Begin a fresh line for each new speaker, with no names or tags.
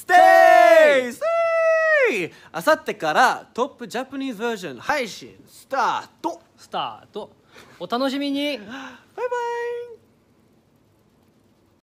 ステイステイあさってからトップジャパニーズバージョン配信スタートスタートお楽しみに